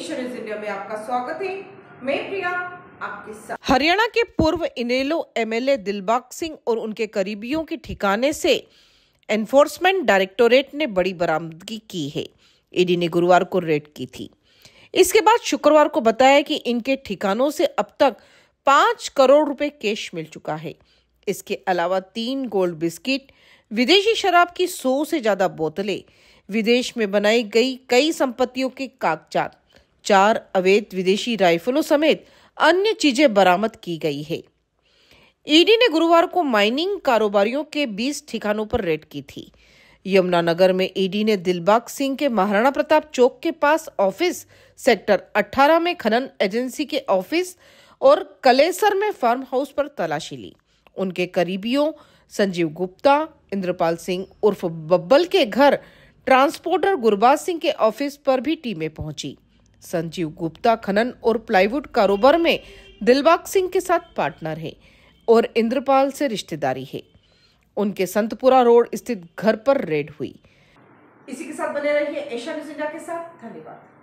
nation India में आपका स्वागत है मैं प्रिया आपके साथ हरियाणा के पूर्व इनेलो एमएलए दिलबाग सिंह और उनके करीबियों के ठिकाने से एनफोर्समेंट डायरेक्टोरेट ने बड़ी बरामदगी की है ईडी e ने गुरुवार को रेड की थी इसके बाद शुक्रवार को बताया कि इनके ठिकानों से अब तक पांच करोड़ रुपए कैश मिल चुका है इसके अलावा तीन गोल्ड बिस्किट विदेशी शराब की सौ से ज्यादा बोतलें विदेश में बनाई गई कई संपत्तियों के कागजात चार अवैध विदेशी राइफलों समेत अन्य चीजें बरामद की गई है ईडी ने गुरुवार को माइनिंग कारोबारियों के 20 ठिकानों पर रेड की थी यमुनानगर में ईडी ने दिलबाग सिंह के महाराणा प्रताप चौक के पास ऑफिस सेक्टर 18 में खनन एजेंसी के ऑफिस और कलेसर में फार्म हाउस पर तलाशी ली उनके करीबियों संजीव गुप्ता इंद्रपाल सिंह उर्फ बब्बल के घर ट्रांसपोर्टर गुरबाज सिंह के ऑफिस पर भी टीमें पहुंची संजीव गुप्ता खनन और प्लाईवुड कारोबार में दिलबाग सिंह के साथ पार्टनर है और इंद्रपाल से रिश्तेदारी है उनके संतपुरा रोड स्थित घर पर रेड हुई इसी के साथ बने रहिए एशिया न्यूज इंडिया के साथ धन्यवाद